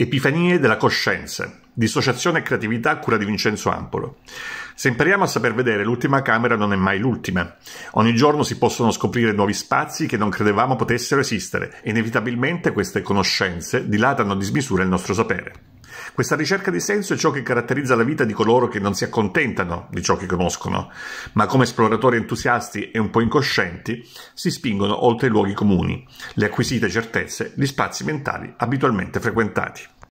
Epifanie della coscienza, dissociazione e creatività a cura di Vincenzo Ampolo. Se impariamo a saper vedere, l'ultima camera non è mai l'ultima. Ogni giorno si possono scoprire nuovi spazi che non credevamo potessero esistere e inevitabilmente queste conoscenze dilatano a dismisura il nostro sapere. Questa ricerca di senso è ciò che caratterizza la vita di coloro che non si accontentano di ciò che conoscono, ma come esploratori entusiasti e un po' incoscienti si spingono oltre i luoghi comuni, le acquisite certezze, gli spazi mentali abitualmente frequentati.